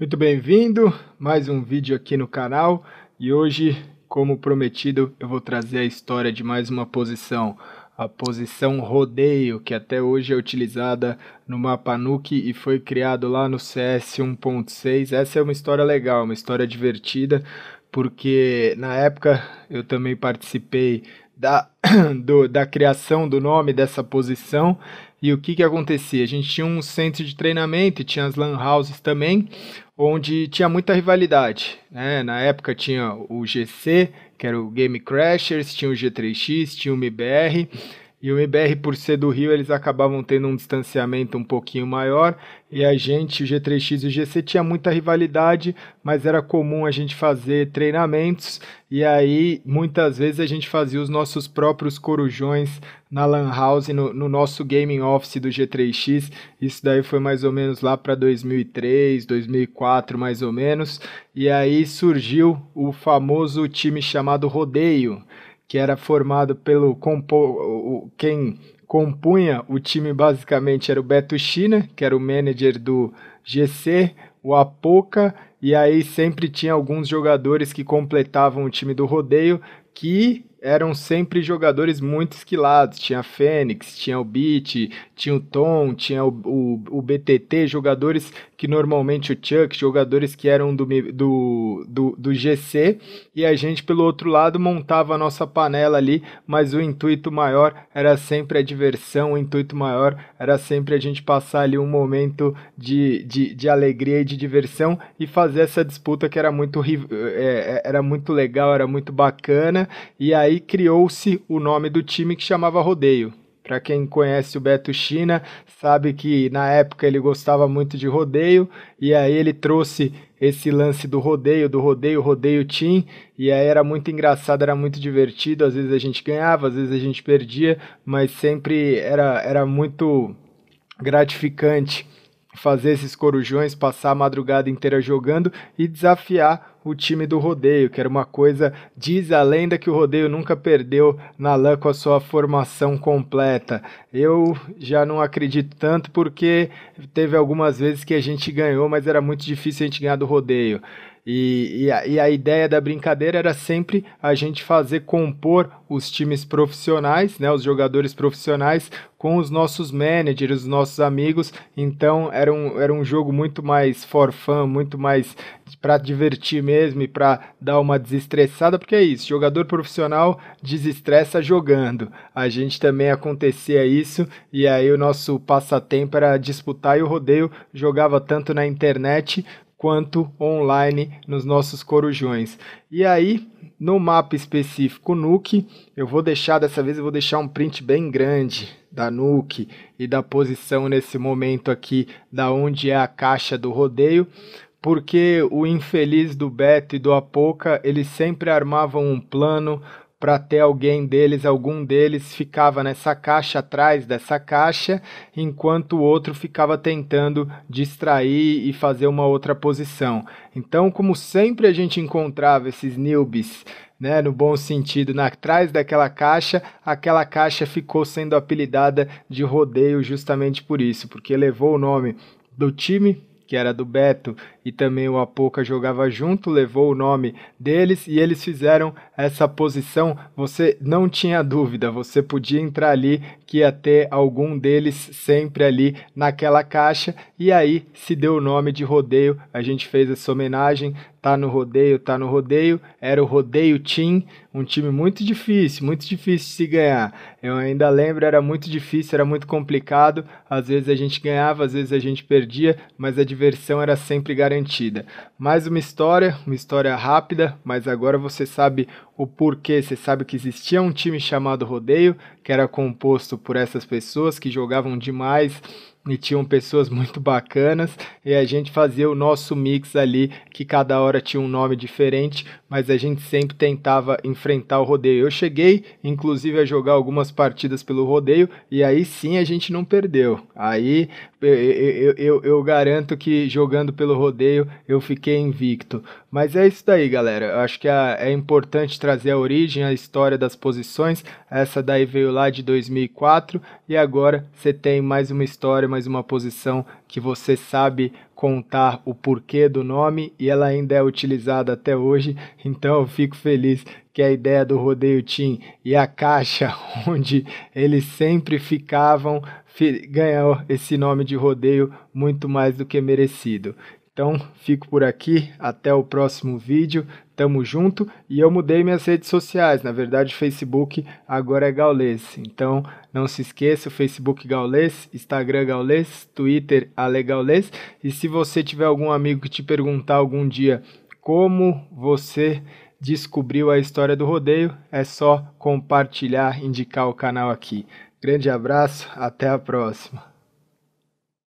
Muito bem-vindo, mais um vídeo aqui no canal e hoje, como prometido, eu vou trazer a história de mais uma posição, a posição rodeio, que até hoje é utilizada no mapa Nuke e foi criado lá no CS 1.6. Essa é uma história legal, uma história divertida, porque na época eu também participei da, do, da criação do nome dessa posição. E o que, que acontecia? A gente tinha um centro de treinamento e tinha as lan houses também, onde tinha muita rivalidade. Né? Na época tinha o GC, que era o Game Crashers, tinha o G3X, tinha o MBR. E o MBR, por ser do Rio, eles acabavam tendo um distanciamento um pouquinho maior. E a gente, o G3X e o GC, tinha muita rivalidade, mas era comum a gente fazer treinamentos. E aí, muitas vezes, a gente fazia os nossos próprios corujões na Lan House, no, no nosso gaming office do G3X. Isso daí foi mais ou menos lá para 2003, 2004, mais ou menos. E aí surgiu o famoso time chamado Rodeio que era formado pelo compo, quem compunha o time basicamente era o Beto China, que era o manager do GC, o Apoca, e aí sempre tinha alguns jogadores que completavam o time do rodeio que eram sempre jogadores muito esquilados. Tinha o Fênix, tinha o Beat, tinha o Tom, tinha o, o, o, BTT, jogadores que normalmente o Chuck, jogadores que eram do, do, do, do GC, e a gente, pelo outro lado, montava a nossa panela ali, mas o intuito maior era sempre a diversão, o intuito maior era sempre a gente passar ali um momento de, de, de alegria e de diversão e fazer essa disputa que era muito, eh, eh, era muito legal, era muito bacana, e aí aí criou-se o nome do time que chamava Rodeio. Para quem conhece o Beto China, sabe que na época ele gostava muito de rodeio, e aí ele trouxe esse lance do rodeio, do rodeio, rodeio team, e aí era muito engraçado, era muito divertido, às vezes a gente ganhava, às vezes a gente perdia, mas sempre era, era muito gratificante fazer esses corujões, passar a madrugada inteira jogando e desafiar o time do rodeio, que era uma coisa, diz a lenda que o rodeio nunca perdeu na LAN com a sua formação completa. Eu já não acredito tanto porque teve algumas vezes que a gente ganhou, mas era muito difícil a gente ganhar do rodeio. E, e, a, e, a, ideia da brincadeira era sempre a gente fazer compor os times profissionais, né, os jogadores profissionais, com os nossos managers, os nossos amigos. Então era um, era um jogo muito mais for fun, muito mais para divertir mesmo e para dar uma desestressada, porque é isso, jogador profissional desestressa jogando. A gente também acontecia isso e aí o nosso passatempo era disputar e o rodeio jogava tanto na internet quanto online nos nossos corujões. E aí, no mapa específico Nuke, eu vou deixar dessa vez eu vou deixar um print bem grande da Nuke e da posição nesse momento aqui da onde é a caixa do rodeio, porque o infeliz do Beto e do Apoca, eles sempre armavam um plano para ter alguém deles, algum deles ficava nessa caixa atrás dessa caixa, enquanto o outro ficava tentando distrair e fazer uma outra posição. Então, como sempre a gente encontrava esses newbies, né, no bom sentido, na, atrás daquela caixa, aquela caixa ficou sendo apelidada de rodeio justamente por isso, porque levou o nome do time que era do Beto, e também o Apoca jogava junto, levou o nome deles e eles fizeram essa posição. Você não tinha dúvida, você podia entrar ali que ia ter algum deles sempre ali naquela caixa, e aí se deu o nome de rodeio. A gente fez essa homenagem tá no rodeio, tá no rodeio. Era o Rodeio Team, um time muito difícil, muito difícil de se ganhar. Eu ainda lembro, era muito difícil, era muito complicado. Às vezes a gente ganhava, às vezes a gente perdia, mas a diversão era sempre garantida. Mais uma história, uma história rápida, mas agora você sabe o porquê. Você sabe que existia um time chamado Rodeio, que era composto por essas pessoas que jogavam demais e tinham pessoas muito bacanas e a gente fazia o nosso mix ali, que cada hora tinha um nome diferente, mas a gente sempre tentava enfrentar o rodeio. Eu cheguei, inclusive, a jogar algumas partidas pelo rodeio e aí sim a gente não perdeu. Aí eu, eu, eu, eu garanto que jogando pelo rodeio eu fiquei invicto. Mas é isso daí, galera. Eu acho que a, é importante trazer a origem, a história das posições. Essa daí veio lá de 2004 e agora você tem mais uma história, uma mas uma posição que você sabe contar o porquê do nome e ela ainda é utilizada até hoje. Então eu fico feliz que a ideia do Rodeio Team e a caixa onde eles sempre ficavam ganhou esse nome de rodeio muito mais do que merecido. Então, fico por aqui, até o próximo vídeo, tamo junto. E eu mudei minhas redes sociais, na verdade o Facebook agora é Gaules. Então, não se esqueça, o Facebook Gaules, Instagram Gaules, Twitter Ale Gaules. E se você tiver algum amigo que te perguntar algum dia como você descobriu a história do rodeio, é só compartilhar, indicar o canal aqui. Grande abraço, até a próxima.